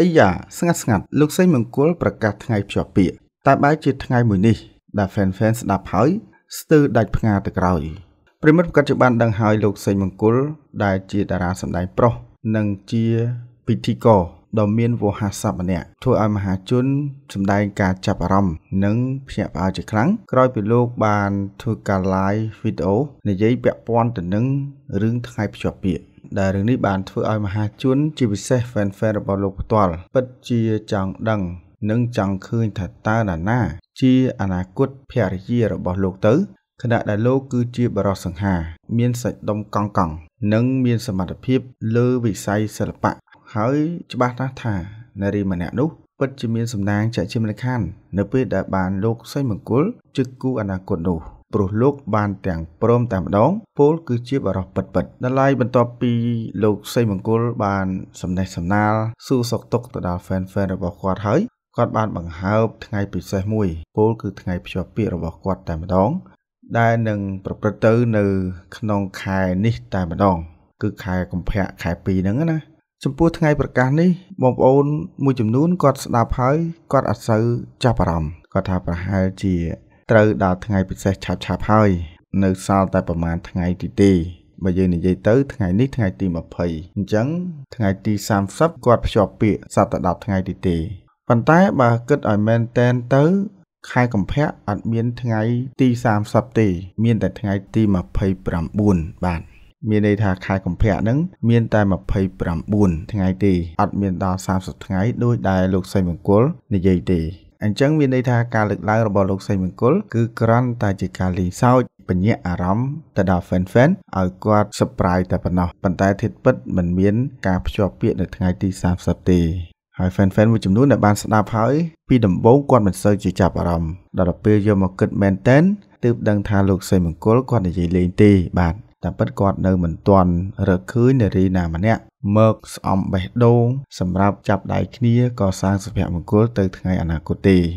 អាយ៉ាស្ងាត់ស្ងាត់លោកសេងមង្គលប្រកាសថ្ងៃភ្ជាប់ពាក្យតែបែរជាថ្ងៃមួយនេះដែល fan fan ស្ដាប់ហើយស្ទើរដាច់ផ្ងាទៅក្រោយប្រិមិត្តប្រកាសជាបានដឹងហើយលោកសេងមង្គលដែលជាតារាសម្ដែងប្រុសនិងជាពិធីករដ៏មានវោហារស័ព្ទម្នាក់ធ្វើឲ្យមហាជន សម្ដែងការចាប់អារម្មណ៍និងភ្ញាក់ផ្អើលជាខ្លាំងក្រោយពីលោកបានធ្វើការ live វីដេអូនិយាយពាក់ព័ន្ធទៅនឹងរឿងថ្ងៃភ្ជាប់ពាក្យដែលរឿងនេះបានធ្វើឲ្យមហាជនជាពិសេស fanfare របស់លោកផ្ទាល់ពិតជាចង់ដឹង និងចង់ឃើញថាតើណាណា ជាអនាគតភរិយារបស់លោកទៅខណៈដែលលោកគឺជាបរិសង្ហា មានសាច់ដុំកង់កង់និងមានសមត្ថភាព លើវិស័យសិល្បៈហើយច្បាស់ណាស់ថានារីម្នាក់នោះពិតជាមានសំណាងជាជាមលក្ខណ្ឌនៅពេលដែលបានលោកសីមង្គលជឹកគូអនាគតនោះព្រោះលោកបានទាំងព្រមតែម្ដងពលគឺជាបរិសុទ្ធពិតៗដល់ឡាយបន្ទាប់ពីលោកសីមង្គលបានសំណេះសំណាលសួរសុកទុកទៅដល់ fan fan របស់គាត់ហើយគាត់បានបង្ហើបថ្ងៃពិសេសមួយពលគឺថ្ងៃភ្ជាប់ពាក្យរបស់គាត់តែម្ដង ដែលនឹងប្រព្រឹត្តទៅនៅក្នុងខែនេះតែម្ដងគឺខែកុម្ភៈខែ2ហ្នឹងណា ចំពោះថ្ងៃប្រកាសនេះបងប្អូន មួយចំនួនគាត់ស្ដាប់ហើយគាត់អត់សូវចាប់អារម្មណ៍គាត់ថាប្រហែលជាត្រូវដល់ថ្ងៃពិសេសឆាប់ឆាប់ហើយនៅសល់តែប្រហែលថ្ងៃទីទេបើយើងនិយាយទៅថ្ងៃនេះថ្ងៃទី20អញ្ចឹង ថ្ងៃទី30គាត់ភ្ជាប់ពាក្យសត10ថ្ងៃទីទេប៉ុន្តែបើគិតឲ្យមែនតែនទៅខែកុម្ភៈអត់មានថ្ងៃទី30ទេ មាន តែថ្ងៃទី29បាទមានន័យថាខែកុម្ភៈហ្នឹងមានតែ29ថ្ងៃទេអត់មានដល់30ថ្ងៃដោយដែលលោកសីមង្គលនិយាយទេអញ្ចឹងមានន័យថាការលើកឡើងរបស់លោកសីមង្គលគឺគ្រាន់តែជាការលីសោចបញ្ញាក់អារម្មណ៍ទៅដល់ fan fan ឲ្យគាត់ surprise តែប៉ុណ្ណោះប៉ុន្តែធៀបពិតមិនមានការភ្ជាប់ពាក្យនៅថ្ងៃទី30ទេហើយ fan fan មួយចំនួនដែលបានស្ដាប់ហើយពីដំបូងគាត់មិនសូវជាចាប់អារម្មណ៍ដល់ទៅពេលយកមកគិតមែនតែនទើបដឹងថាលោកសីមង្គលគាត់និយាយលេងទេបាទតែពិតគាត់នៅមិនទាន់រកឃើញនារីណាម្នាក់មកស្អំបេះដូង សម្រាប់ចាប់ដៃគ្នាកសាងសុភមង្គលទៅថ្ងៃអនាគតទេ។